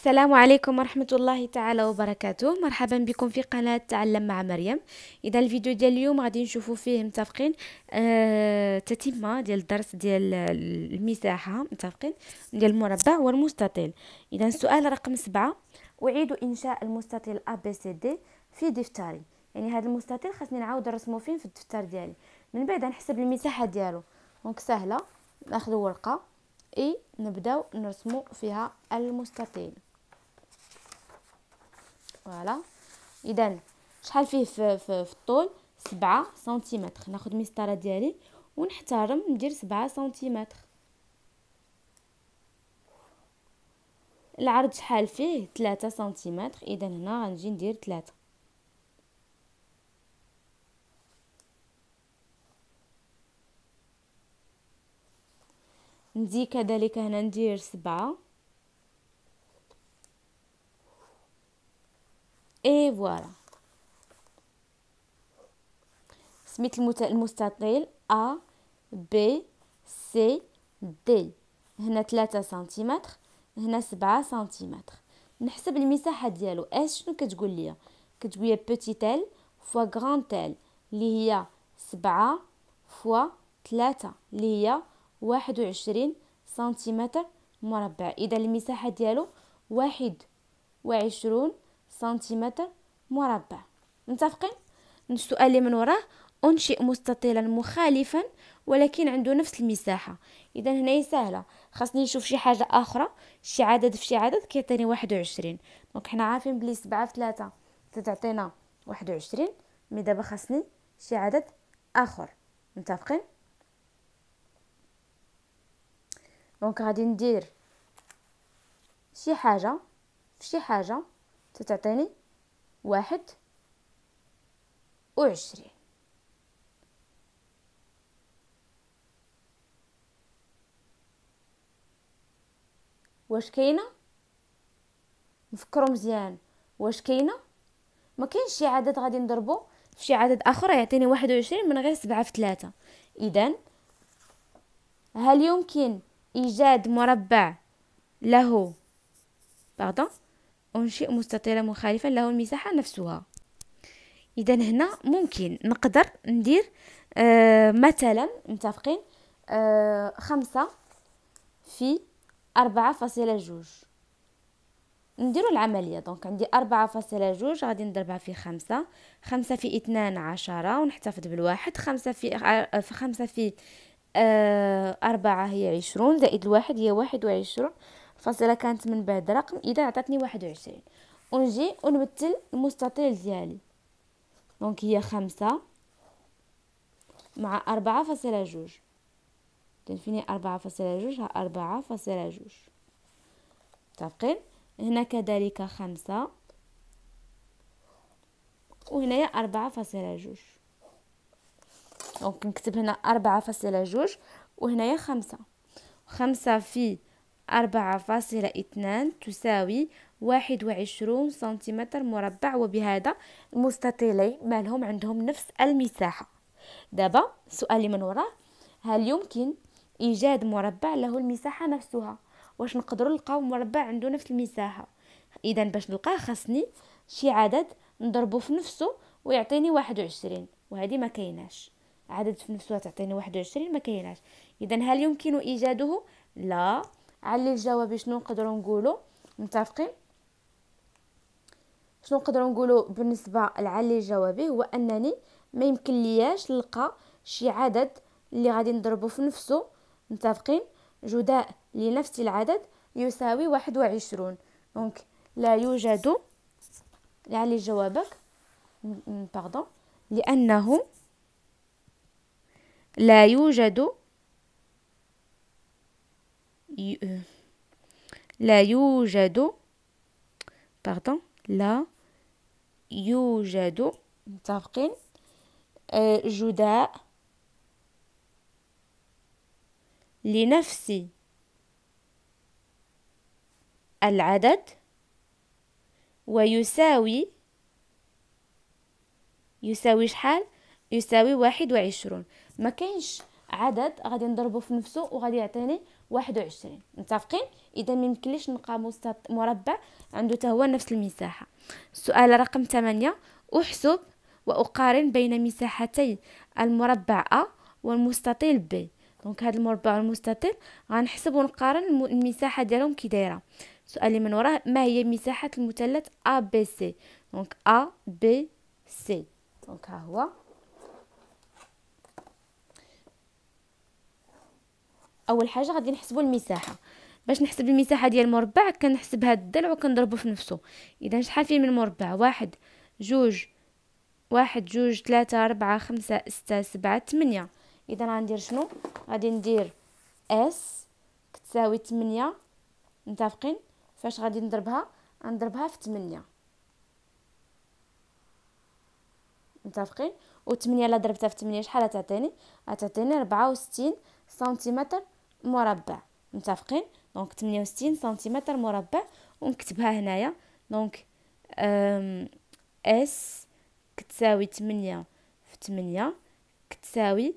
السلام عليكم ورحمة الله تعالى وبركاته مرحبا بكم في قناة تعلم مع مريم إذا الفيديو ديال اليوم غادي نشوفوا فيه متفقين آه تتمة ديال الدرس ديال المساحة متفقين ديال المربع والمستطيل إذا السؤال رقم سبعة أعيد إنشاء المستطيل ABCD في دفتري يعني هذا المستطيل خاصني نعاود نرسمو فين في الدفتر ديالي من بعد نحسب المساحة ديالو دونك سهلة ناخذ ورقة اي نبداو نرسمو فيها المستطيل فوالا اذا شحال فيه في, في, في الطول سبعة سنتيمتر ناخد مسطره ديالي ونحترم ندير سبعة سنتيمتر العرض شحال فيه ثلاثة سنتيمتر اذا هنا غنجي ندير ثلاثة نزيد كذلك هنا ندير سبعة اي فوالا سميت المستطيل A B C D هنا 3 سنتيمتر هنا 7 سنتيمتر نحسب المساحه ديالو اش شنو كتقول لي كتقول لي بوتيت ال فوا غران ال اللي هي 7 فوا 3 اللي هي 21 سنتيمتر مربع اذا المساحه ديالو 21 سنتيمتر مربع متفقين السؤال اللي من وراه انشئ مستطيلا مخالفا ولكن عنده نفس المساحه اذا هنا سهله خاصني نشوف شي حاجه اخرى شي عدد في شي عدد كيعطيني 21 دونك حنا عارفين بلي 7 في 3 تعطينا 21 مي دابا خاصني شي عدد اخر متفقين دونك غادي ندير شي حاجه في شي حاجه ستعطيني واحد وعشرين واش كاينه نفكروا مزيان واش كاينه ما كاينش شي عدد غادي نضربه في شي عدد اخر يعطيني واحد وعشرين من غير سبعة في ثلاثة اذا هل يمكن ايجاد مربع له باردون أنشئ مستطيلا مخالفا له المساحة نفسها إذا هنا ممكن نقدر ندير آه مثلا متفقين آه خمسة في أربعة فاصلة جوج نديرو العملية دونك عندي أربعة فاصلة جوج غادي نضربها في خمسة خمسة في اثنان عشرة ونحتفظ بالواحد خمسة في آه، خمسة في آه، أربعة هي عشرون زائد الواحد هي واحد وعشرون فاصله كانت من بعد رقم اذا عطاتني واحد وعشرين ونجي ونبدل المستطيل ديالي دونك هي خمسة مع أربعة فاصلة جوج تنفيني أربعة فاصلة جوج ها أربعة فاصلة جوج متفقين هنا كذلك خمسة وهنايا أربعة فاصلة جوج دونك نكتب هنا أربعة فاصلة جوج وهنايا خمسة خمسة في أربعة فاصلة اثنان تساوي واحد وعشرون سنتيمتر مربع وبهذا المستطيلين مالهم عندهم نفس المساحة دابا سؤالي من وراه هل يمكن إيجاد مربع له المساحة نفسها واش نقدر نلقاو مربع عنده نفس المساحة إذا باش نلقاه خاصني شي عدد نضربه في نفسه ويعطيني واحد وعشرين وهذه ما كيناش عدد في نفسه تعطيني واحد وعشرين ما كيناش إذا هل يمكن إيجاده لا علي الجواب شنو نقدروا نقولوا متفقين شنو نقدروا نقولوا بالنسبه لعلي الجوابي هو انني ما يمكن لياش نلقى شي عدد اللي غادي نضربه في نفسه متفقين جداء لنفس العدد يساوي واحد وعشرون دونك لا يوجد لعلي جوابك باردون لانه لا يوجد لا يوجد pardon لا يوجد متفقين جداء لنفس العدد ويساوي يساوي شحال يساوي واحد وعشرون ما كاينش عدد غادي نضربه في نفسه وغادي يعطيني واحد وعشرين متفقين اذا ما يمكنليش نلقى مستط... مربع عنده حتى هو نفس المساحه السؤال رقم 8 احسب واقارن بين مساحتي المربع ا والمستطيل ب دونك هذا المربع والمستطيل غنحسب ونقارن المساحه ديالهم كي دايره السؤال من وراه ما هي مساحه المثلث ا بي سي دونك ا بي سي دونك ها هو اول حاجه غادي نحسبوا المساحه باش نحسب المساحه ديال المربع كنحسب هذا الضلع وكنضربه في نفسه اذا شحال فيه من مربع واحد جوج واحد جوج ثلاثة أربعة خمسة ستة سبعة تمنية إذا غندير شنو غادي ندير اس كتساوي تمنية متفقين فاش غادي نضربها غنضربها في ثمانية متفقين و تمنية الا ضربتها في ثمانية شحال غتعطيني غتعطيني ربعة وستين سنتيمتر مربع متفقين دونك 68 سنتيمتر مربع ونكتبها هنايا دونك اس كتساوي 8 في 8 كتساوي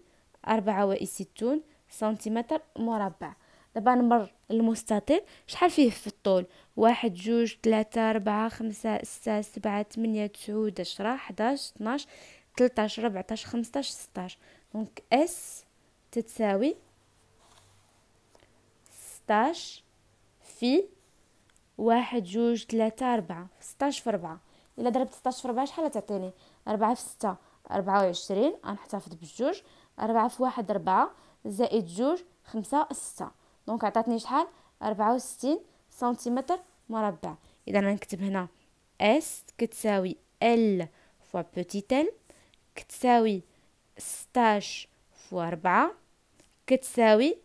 64 سنتيمتر مربع دابا نمر المستطيل شحال فيه في الطول واحد جوج ثلاثة أربعة خمسة ستة سبعة ثمانية تسعود عشرة حداش اثناش تلتاش ربعتاش خمستاش ستاش دونك اس تتساوي ستاش في واحد جوج ثلاثة أربعة ستاش في ربعة إلا ضربت ستاش في ربعة شحال تعطيني ربعة في ستة ربعة وعشرين غنحتفظ بجوج ربعة في واحد ربعة زائد جوج خمسة ستة دونك عطاتني شحال ربعة وستين سنتيمتر مربع إذا غنكتب هنا اس كتساوي ال فوا بوتي ال كتساوي ستاش فوا ربعة كتساوي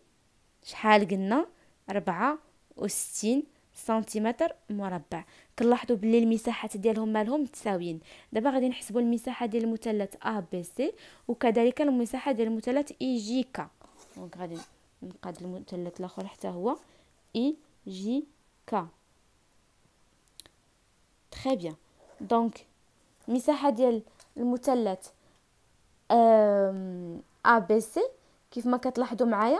شحال قلنا ربعة وستين سنتيمتر مربع كنلاحظوا بلي المساحات ديالهم مالهم متساويين دابا غادي نحسبوا المساحه ديال المثلث ا بي سي وكذلك المساحه ديال المثلث اي جي كا دونك غادي نقاد المثلث الاخر حتى هو اي جي كا تري بيان دونك المساحه ديال المثلث ا بي سي كيف ما كتلاحظوا معايا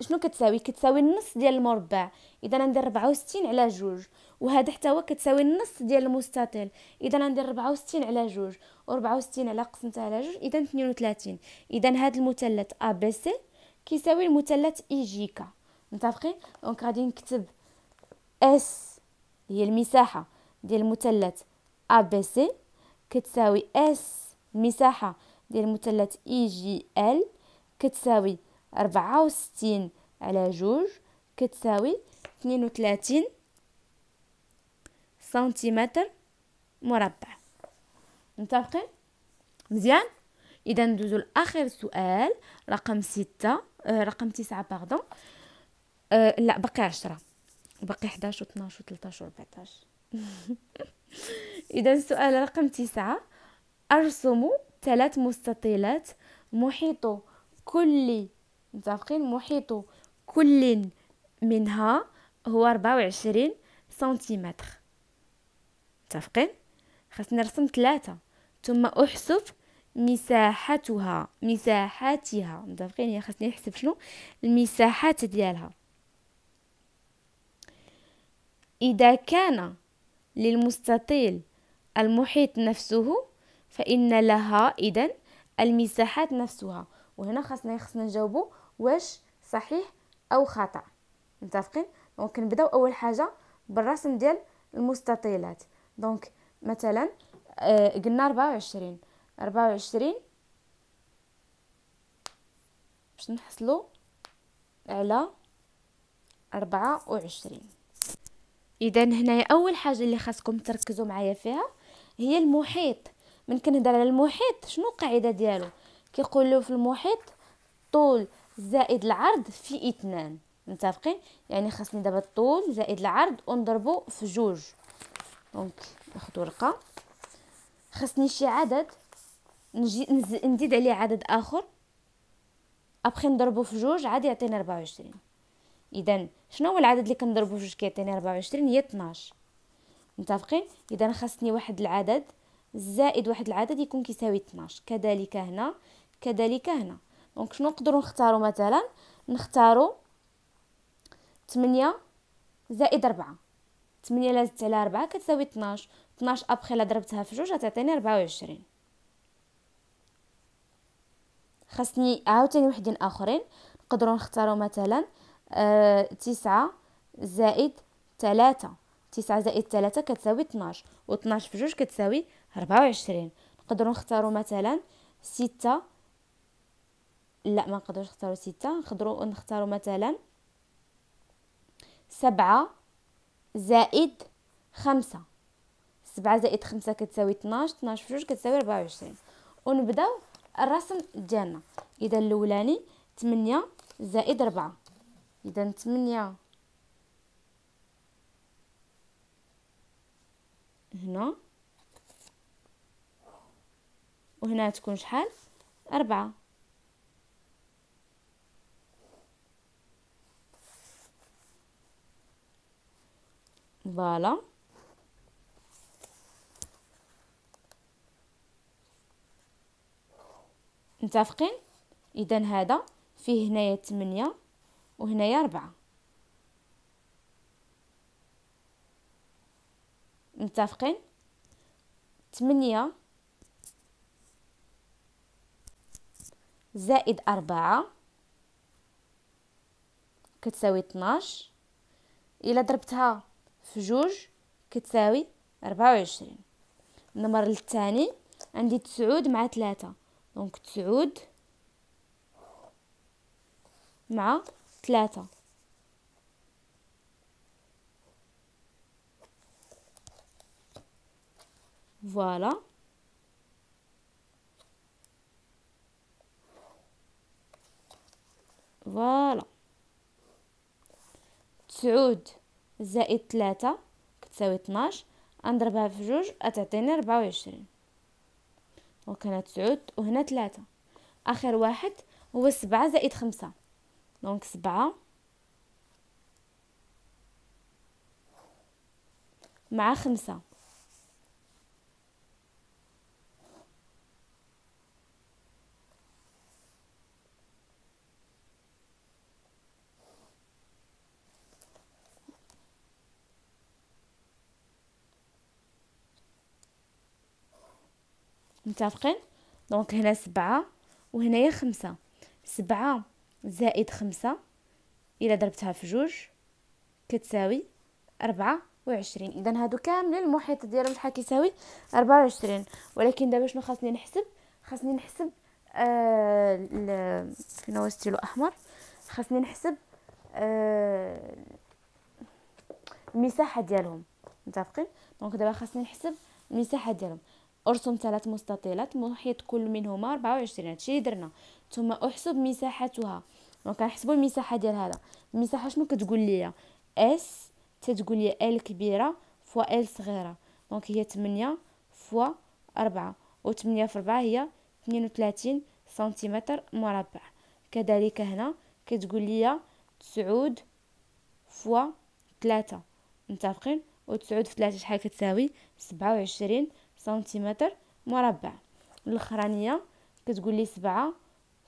شنو كتساوي كتساوي النص ديال المربع اذا ندير 64 على جوج وهذا حتى هو كتساوي النص ديال المستطيل اذا ندير 64 على جوج و64 على قسمتها على جوج اذا 32 اذا هذا المثلث ا بي سي كيساوي المثلث اي جي كا متفقين دونك غادي نكتب اس هي المساحه ديال المثلث ا بي سي كتساوي اس المساحه ديال المثلث اي جي ال كتساوي ربعة وستين على جوج كتساوي اثنين وثلاثين سنتيمتر مربع متفقين مزيان اذا ندوزو لاخر سؤال رقم ستة آه رقم تسعة باغدون آه لا باقي عشرة باقي حداش وطناش 12 وربعتاش اذا السؤال رقم تسعة ارسم ثلاث مستطيلات محيط كل متفقين محيط كل منها هو 24 سنتيمتر متفقين خاصني نرسم ثلاثة ثم احسب مساحتها مساحاتها متفقين يعني خاصني نحسب شنو المساحات ديالها اذا كان للمستطيل المحيط نفسه فان لها اذا المساحات نفسها وهنا خاصنا خاصنا نجاوبو واش صحيح او خطا متفقين دونك نبداو اول حاجه بالرسم ديال المستطيلات دونك مثلا آه قلنا 24 24 باش نحصلوا على 24 اذا هنايا اول حاجه اللي خاصكم تركزوا معايا فيها هي المحيط من كنهضر على المحيط شنو القاعده ديالو كيقولوا في المحيط طول زائد العرض في اثنان متفقين يعني خاصني دابا الطول زائد العرض ونضربو في جوج دونك ناخذ ورقه خاصني شي عدد نجي نزيد عليه عدد اخر ابخي نضربو في جوج عاد يعطيني 24 اذا شنو هو العدد اللي كنضربو في جوج كيعطيني 24 هي 12 متفقين اذا خاصني واحد العدد زائد واحد العدد يكون كيساوي 12 كذلك هنا كذلك هنا دونك شنو نقدروا نختاروا مثلا نختاروا 8 زائد 4 8 زدت على 4 كتساوي 12 12 ابخي الا ضربتها في جوج غتعطيني 24 خاصني عاوتاني وحدين اخرين نقدروا نختاروا مثلا آه 9 زائد 3 9 زائد 3 كتساوي 12 و 12 في جوج كتساوي 24 نقدروا نختاروا مثلا 6 لا ما نقدروش نختاروا ستة نقدروا نختاروا مثلا سبعة زائد خمسة سبعة زائد خمسة كتساوي تناش تناش في جوج كتساوي ربعة وعشرين ونبداو الرسم ديالنا اذا الاولاني تمنية زائد ربعة اذا تمنية هنا وهنا تكون شحال ربعة فوالا متفقين اذا هذا فيه هنايا 8 وهنايا 4 متفقين 8 زائد 4 كتساوي 12 إلا ضربتها في جوج كتساوي ربعة وعشرين النمر الثاني عندي تسعود مع ثلاثة دونك تسعود مع ثلاثة فوالا فوالا تسعود زائد ثلاثة كتساوي اتناش أنضربها في جوج أتعطيني ربعة وعشرين دونك هنا تسعود وهنا ثلاثة اخر واحد هو سبعة زائد خمسة دونك سبعة مع خمسة متفقين دونك هنا سبعة وهنايا خمسة سبعة زائد خمسة إلا ضربتها في جوج كتساوي أربعة وعشرين إذا هادو كاملين المحيط ديالهم شحال كيساوي أربعة وعشرين ولكن دابا شنو خاصني نحسب خاصني نحسب آه فين هو ستيلو أحمر خاصني نحسب آه المساحة ديالهم متفقين دونك دابا خاصني نحسب المساحة ديالهم ارسم ثلاث مستطيلات محيط كل منهما 24 هادشي اللي درنا ثم احسب مساحتها دونك كنحسبوا المساحه ديال هذا المساحه شنو كتقول لي اس تتقول لي ال كبيره فوا ال صغيره دونك هي 8 فوا 4 و8 في 4 هي 32 سنتيمتر مربع كذلك هنا كتقول لي 9 فوا 3 متفقين و9 في 3 شحال كتساوي 27 سنتيمتر مربع الاخرانيه كتقول لي سبعة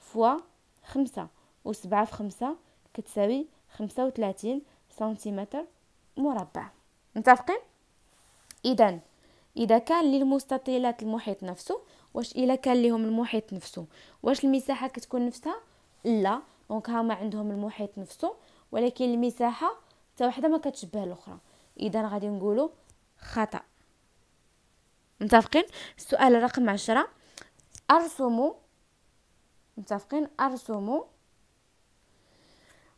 فوا خمسة وسبعة في خمسة كتساوي خمسة وثلاثين سنتيمتر مربع متفقين اذا اذا كان للمستطيلات المحيط نفسه واش الا كان لهم المحيط نفسه واش المساحه كتكون نفسها لا دونك هما عندهم المحيط نفسه ولكن المساحه حتى وحده ما كتشبه الاخرى اذا غادي نقوله خطا متفقين السؤال رقم عشرة أرسم متفقين أرسم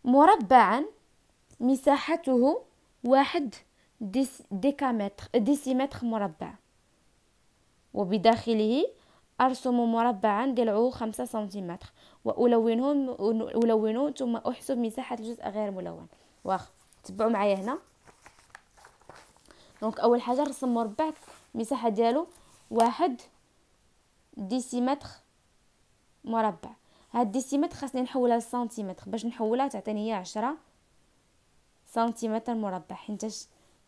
مربعا مساحته واحد ديس ديكامتر ديسيمتر مربع وبداخله أرسم مربعا دلعه خمسة سنتيمتر وألونه ألونه ثم أحسب مساحة الجزء غير ملون واخ تبعوا معايا هنا دونك أول حاجة رسم مربع المساحه ديالو واحد ديسيمتر مربع هاد الديسيمتر خاصني نحولها لسنتيمتر باش نحولها تعطيني هي عشرة سنتيمتر مربع حيت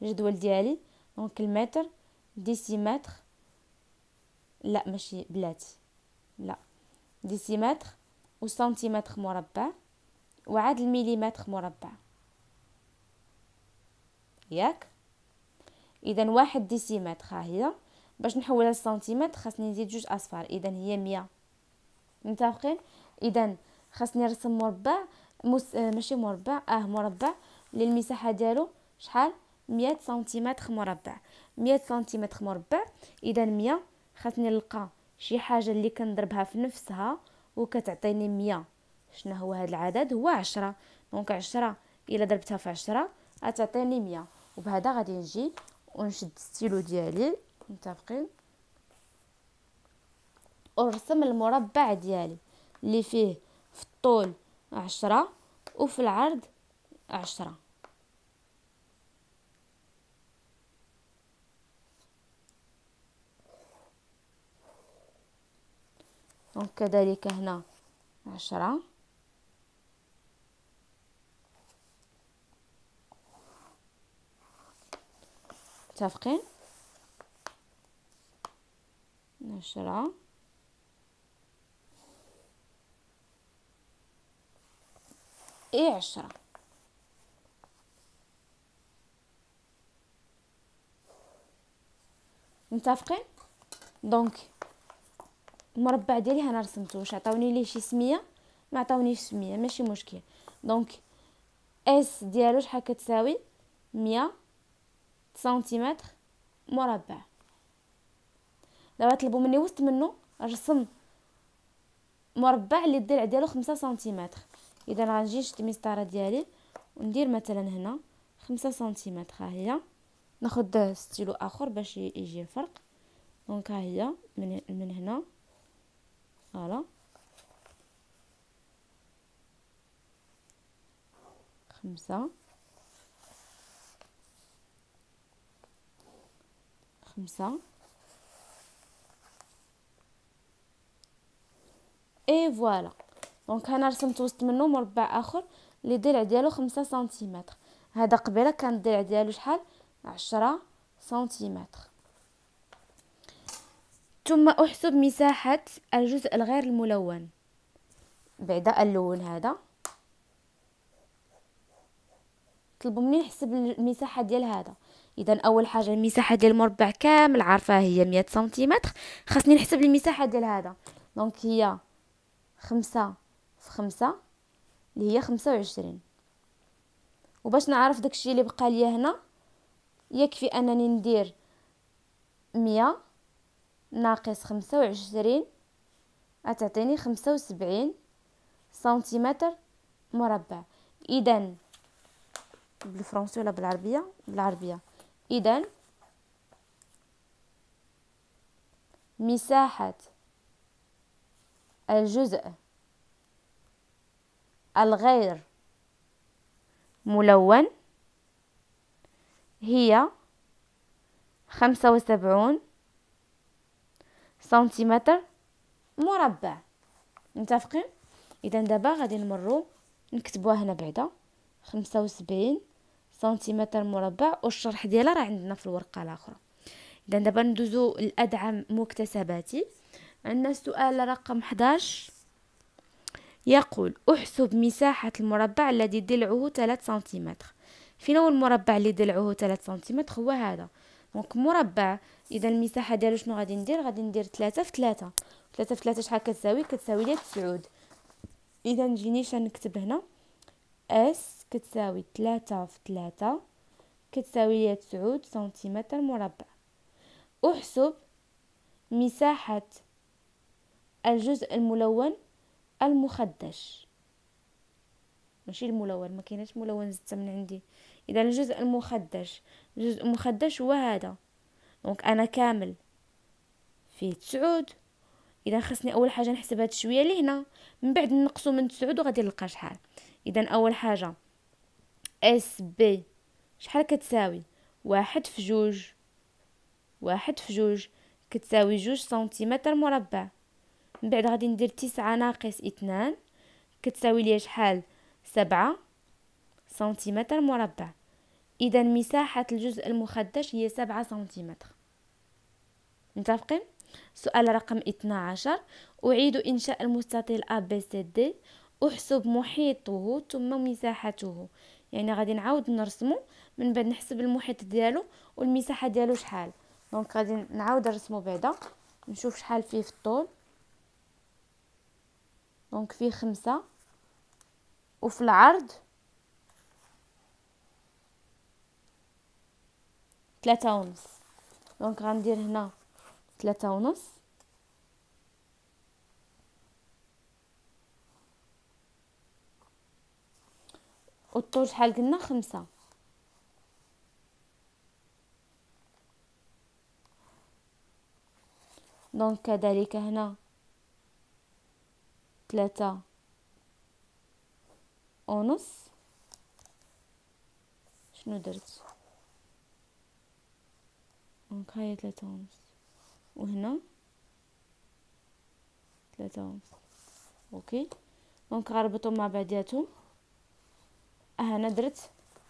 الجدول ديالي دونك المتر ديسيمتر لا ماشي بلاتي لا ديسيمتر سنتيمتر مربع وعاد المليمتر مربع ياك اذا واحد ديسيمتر ها هي باش نحولها لسنتيمتر خاصني نزيد جوج اصفار اذا هي مية متفقين اذا خاصني نرسم مربع مس... آه، ماشي مربع اه مربع للمساحه ديالو شحال مية سنتيمتر مربع مية سنتيمتر مربع اذا مية خاصني نلقى شي حاجه اللي كنضربها في نفسها وكتعطيني مية شنو هو هذا العدد هو عشرة دونك عشرة الا ضربتها في عشرة غتعطيني مية وبهذا غادي نجي ونشد ستيلو ديالي متفقين ونرسم المربع ديالي اللي فيه في الطول عشرة وفي العرض عشرة وكذلك هنا عشرة متفقين نشرة اي عشرة متفقين دونك المربع ديالي انا واش عطاوني ليه شي سميه ما عطاونيش سميه ماشي مشكل دونك اس ديالو شحال كتساوي مية سنتيمتر مربع لو طلبوا مني وسط منه رسم مربع اللي الضلع ديالو خمسة سنتيمتر اذا غنجي نشد المسطره ديالي وندير مثلا هنا خمسة سنتيمتر ها هي ناخد ستيلو اخر باش يجي الفرق دونك ها هي من من هنا فوالا خمسة خمسة اي فوالا دونك هنا رسمت وسط منه مربع اخر اللي الضلع ديالو خمسة سنتيمتر هذا قبيله كان الضلع ديالو شحال عشرة سنتيمتر ثم احسب مساحه الجزء الغير الملون بعدا اللون هذا طلبوا مني نحسب المساحه ديال هذا اذا اول حاجه المساحه ديال المربع كامل عارفاه هي 100 سنتيمتر خاصني نحسب المساحه ديال هذا دونك هي خمسة في خمسة اللي هي خمسة وعشرين وباش نعرف داكشي اللي بقى ليا هنا يكفي انني ندير مية ناقص خمسة وعشرين اتعطيني خمسة وسبعين سنتيمتر مربع اذا بالفرنسي ولا بالعربيه بالعربيه إذا مساحة الجزء الغير ملون هي خمسة وسبعون سنتيمتر مربع متفقين اذا دابا غادي نمرو نكتبوها هنا بعدا خمسة وسبعين سنتيمتر مربع والشرح ديالها راه عندنا في الورقه الاخرى اذا دابا ندوزو لادعم مكتسباتي عندنا السؤال رقم 11 يقول احسب مساحه المربع الذي ضلعه 3 سنتيمتر فين هو المربع اللي ضلعه 3 سنتيمتر هو هذا دونك مربع اذا المساحه ديالو شنو غادي ندير غادي ندير 3 في 3 3 في 3 شحال كتساوي كتساوي لي 9 اذا نجينيش نكتب هنا اس كتساوي تلاتة في 3 كتساوي لي تسعود سنتيمتر مربع احسب مساحة الجزء الملون المخدش ماشي الملون ما كاينش ملون زدت من عندي اذا الجزء المخدش الجزء المخدش هو هذا دونك انا كامل فيه تسعود اذا خصني اول حاجه نحسب هاد شويه لهنا من بعد نقصو من تسعود وغادي نلقى شحال اذا اول حاجه اس بي شحال كتساوي واحد في جوج واحد في جوج كتساوي جوج سنتيمتر مربع من بعد غادي ندير تسعة ناقص اثنان كتساوي ليا شحال سبعة سنتيمتر مربع اذا مساحة الجزء المخدش هي سبعة سنتيمتر متفقين؟ سؤال رقم عشر أعيد إنشاء المستطيل ا سي دي احسب محيطه ثم مساحته يعني غادي نعاود نرسمو من بعد نحسب المحيط ديالو والمساحه ديالو شحال دونك غادي نعاود نرسمو بعدا نشوف شحال فيه في الطول دونك فيه خمسة وفي العرض ثلاثة ونص دونك غندير هنا ثلاثة ونص والطول شحال قلنا خمسة دونك كذلك هنا ثلاثة ونص شنو درت دونك هاي ثلاثة ونص وهنا ثلاثة ونص اوكي دونك غربطهم مع بعضياتهم هنا درت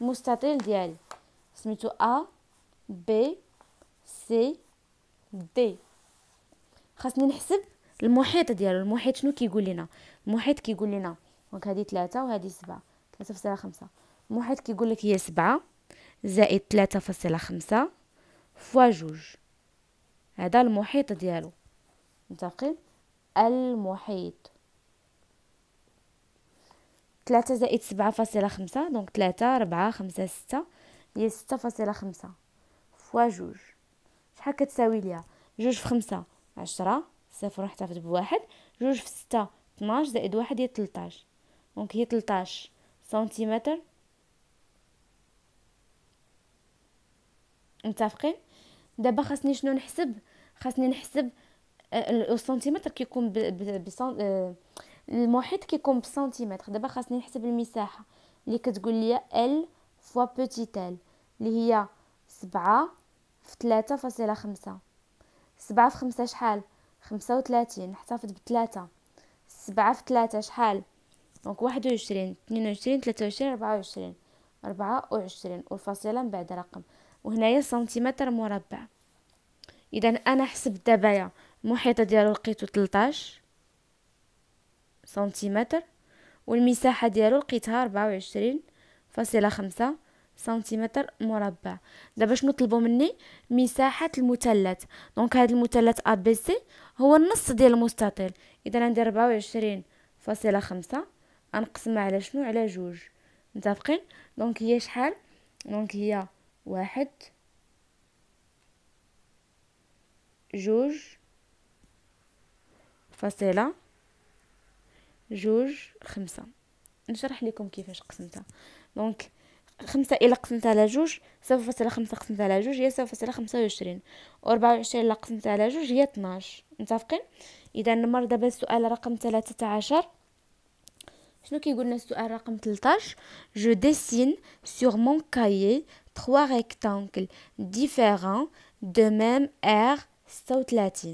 مستطيل ديالي سميتو ا بي سي دي خاصني نحسب المحيط ديالو المحيط شنو كيقول لينا المحيط كيقول لنا دونك هذه 3 وهذه 7 3.5 المحيط كيقول لك هي 7 زائد 3.5 فوا جوج هذا المحيط ديالو متفقين المحيط ثلاثة زائد سبعة فاصلة خمسة دونك ثلاثة ربعة خمسة ستة هي ستة فاصلة خمسة فوا جوج شحال كتساوي ليا جوج في خمسة عشرة صفر نحتفظ بواحد جوج في ستة طناش زائد واحد هي تلتاش دونك هي تلتاش سنتيمتر متفقين دابا خاصني شنو نحسب خاصني نحسب آه، السنتيمتر كيكون ب ب آه، المحيط كيكون بسنتيمتر دابا خاصني نحسب المساحه اللي كتقول لي ال فوا بوتيت ال اللي هي سبعة في ثلاثة فاصلة خمسة سبعة في خمسة شحال خمسة وثلاثين نحتفظ بثلاثة سبعة في ثلاثة شحال دونك واحد وعشرين اثنين وعشرين ثلاثة وعشرين ربعة وعشرين ربعة وعشرين والفاصلة من بعد رقم وهنايا سنتيمتر مربع اذا انا حسبت دبايا المحيط ديالو لقيتو 13 سنتيمتر والمساحة ديالو لقيتها ربعة وعشرين فاصلة خمسة سنتيمتر مربع دابا شنو طلبوا مني مساحه المثلث دونك هذا المثلث ا بي سي هو النص ديال المستطيل اذا ندير وعشرين فاصله خمسة أنقسمها على شنو على جوج متفقين دونك هي شحال دونك هي واحد جوج فاصله جوج خمسة نشرح لكم كيفاش قسمتها دونك خمسة إلا قسمتها على جوج صفر فاصلة خمسة قسمتها على جوج هي صفر فاصلة خمسة وعشرين وربعة وعشرين إلا قسمتها على جوج هي اتناش متفقين إذا نمر دابا السؤال رقم ثلاثة عشر شنو كيقولنا السؤال رقم 13 جو dessine sur mon cahier trois rectangles différents de même R36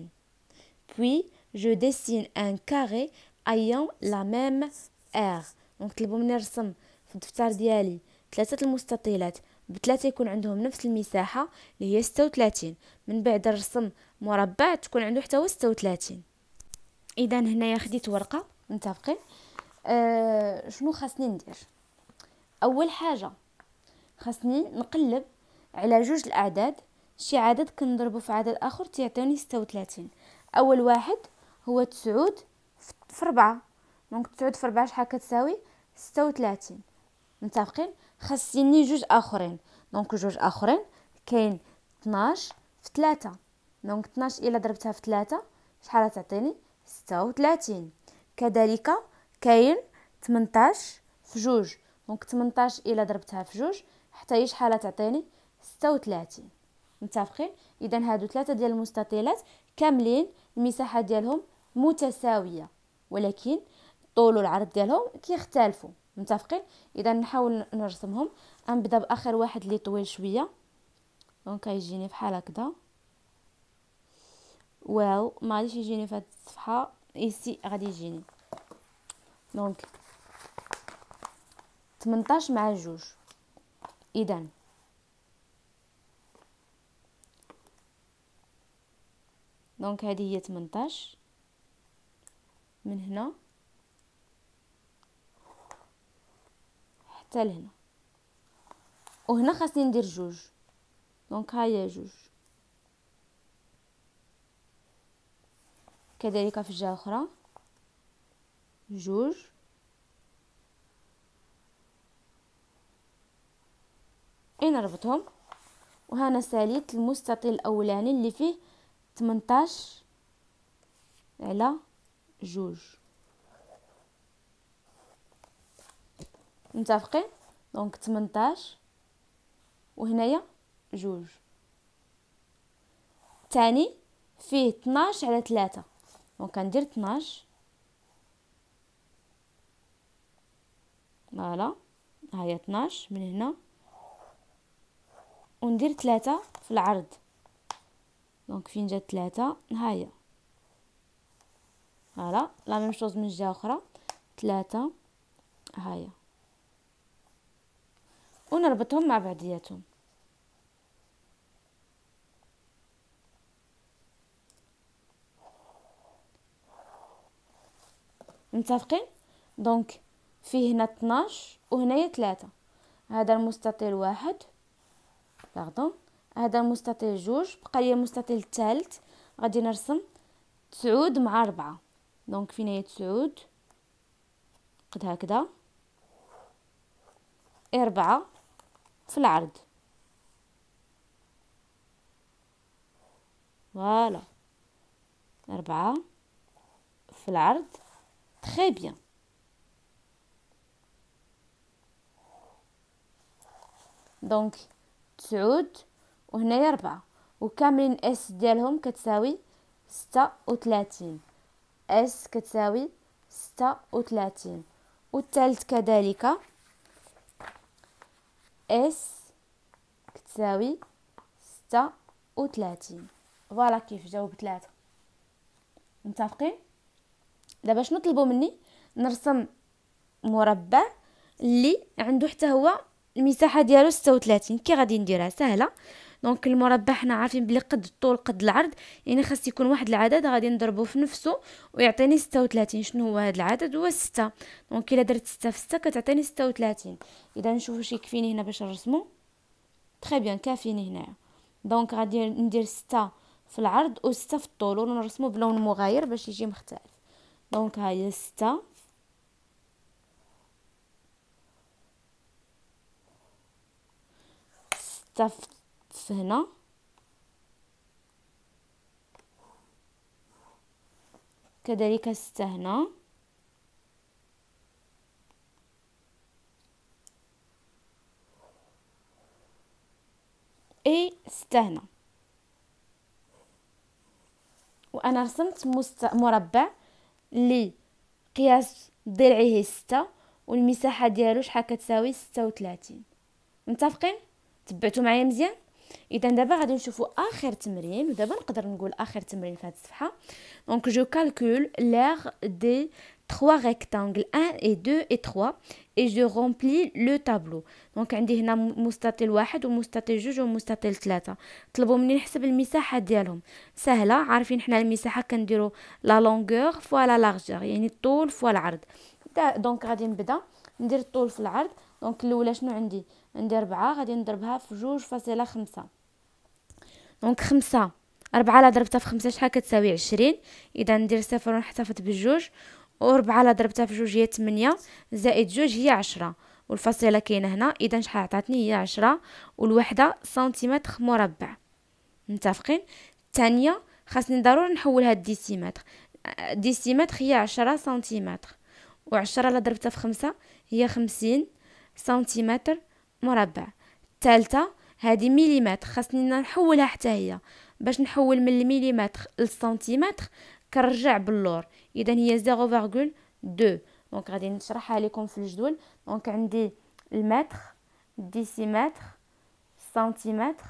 بوي جو ديسين ان كاغي ايون لا ميم ار نطلبوا مني نرسم في الدفتر ديالي ثلاثه المستطيلات بثلاثه يكون عندهم نفس المساحه اللي هي ستة وثلاثين من بعد نرسم مربع تكون عنده حتى هو وثلاثين اذا هنايا خديت ورقه متفقين أه شنو خاصني ندير اول حاجه خاصني نقلب على جوج الاعداد شي عدد كنضربو في عدد اخر تيعطيني وثلاثين اول واحد هو تسعود في ربعة دونك تعود في ربعة شحال كتساوي ستة وثلاثين متفقين خاصني جوج اخرين دونك جوج اخرين كاين 12 في 3 دونك 12 الا ضربتها في 3 شحال تعطيني 36 كذلك كاين 18 في جوج دونك 18 الا ضربتها في جوج حتى هي شحال تعطيني 36 متفقين اذا هادو ثلاثه ديال المستطيلات كاملين المساحه ديالهم متساويه ولكن الطول والعرض ديالهم كيختلفوا متفقين اذا نحاول نرسمهم نبدا باخر واحد اللي طويل شويه دونك كيجيني بحال هكذا واو ما غاديش يجيني في هذه الصفحه ايسي غادي يجيني دونك 18 مع جوج اذا دونك هذه هي 18 من هنا حتى لهنا وهنا خاصني ندير جوج دونك هيا جوج كذلك في الجهه الاخرى جوج ربطهم وهنا ساليت المستطيل الاولاني اللي فيه 18 على جوج متفقين دونك 18 وهنايا جوج الثاني فيه 12 على 3 دونك كندير 12 فوالا ها هي 12 من هنا وندير 3 في العرض دونك فين جات 3 ها هي فوالا لا ميم شوز من جهه اخرى ثلاثه هايا ونربطهم مع بعضياتهم متفقين دونك فيه هنا 12 وهنايا 3 هذا المستطيل واحد باردون هذا المستطيل جوج بقى لي المستطيل الثالث غادي نرسم تسعود مع ربعة دونك في نهاية سعود قد هكذا أربعة في العرض فوالا أربعة في العرض تخي بيان دونك تسعود وهنايا ربعة وكاملين اس ديالهم كتساوي ستة وثلاثين اس كتساوي ستة وثلاثين والثالث كذلك اس كتساوي ستة وثلاثين فوالا كيف جاوب ثلاثة متفقين دابا شنو طلبوا مني نرسم مربع اللي عنده حتى هو المساحه ديالو 36 كي غادي نديرها سهله دونك المربع حنا عارفين بلي قد الطول قد العرض يعني خاص يكون واحد العدد غادي نضربه في نفسه ويعطيني 36 شنو هو هذا العدد هو 6 دونك الا درت 6 في 6 كتعطيني 36 اذا نشوفوا شي يكفيني هنا باش نرسمو تري بيان كافيني هنايا دونك غادي ندير 6 في العرض و 6 في الطول ونرسمو بلون مغاير باش يجي مختلف دونك ها هي 6 في هنا كذلك ستة هنا اي ستة هنا وانا رسمت مست... مربع لي قياس ضلعه ستة والمساحة ديالو شحال كتساوي ستة وثلاثين متفقين تبعتوا معايا مزيان اذا دابا غادي نشوفوا اخر تمرين ودابا نقدر نقول اخر تمرين في هذه الصفحه دونك جو كالكول لير دي 3 ريكتانغل 1 و 2 و 3 اي جو رومبلي لو طابلو دونك عندي هنا مستطيل واحد ومستطيل جوج ومستطيل ثلاثة طلبوا مني نحسب المساحة ديالهم سهلة عارفين حنا المساحة كنديرو لا لونغور فوا لا لارجور يعني الطول فوا العرض دونك غادي نبدا ندير الطول في العرض دونك الاولى شنو عندي ندير ربعة غادي نضربها في جوج فاصلة خمسة دونك خمسة ربعة لا ضربتها في خمسة شحال كتساوي عشرين إذا ندير صفر ونحتفظ بالجوج وربعة لا ضربتها في جوج هي تمنية زائد جوج هي عشرة والفاصلة كاينة هنا إذا شحال عطاتني هي عشرة والوحدة سنتيمتر مربع متفقين الثانية خاصني ضروري نحولها الديسيمتر ديسيمتر هي عشرة سنتيمتر وعشرة لا ضربتها في خمسة هي خمسين سنتيمتر مربع الثالثه هذه مليمتر خاصني نحولها حتى هي باش نحول من المليمتر للسنتيمتر كنرجع باللور اذا هي 0.2 دونك غادي نشرحها لكم في الجدول دونك عندي المتر ديسيمتر سنتيمتر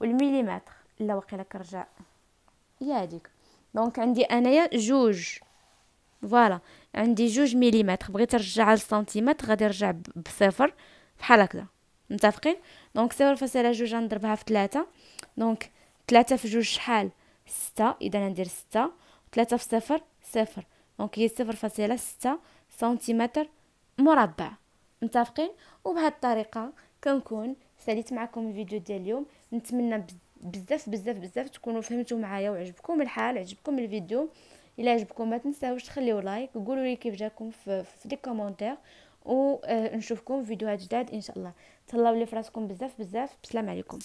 والمليمتر لا واقيلا كنرجع هي هذيك دونك عندي انايا جوج فوالا عندي جوج مليمتر بغيت نرجعها للسنتيمتر غادي نرجع بصفر بحال هكذا متفقين دونك صفر فاصلة جوج غنضربها في ثلاثة دونك ثلاثة في جوج شحال ستة اذا ندير ستة ثلاثة في صفر صفر دونك هي صفر فاصلة ستة سنتيمتر مربع متفقين وبهذه الطريقه كنكون ساليت معكم الفيديو ديال اليوم نتمنى بزاف بزاف بزاف تكونوا فهمتوا معايا وعجبكم الحال عجبكم الفيديو الا عجبكم ما تنساوش تخليو لايك وقولوا لي كيف جاكم في, لي كومونتير ونشوفكم آه، في فيديوهات جداد ان شاء الله تهلاو لي فراسكم بزاف بزاف بسلام عليكم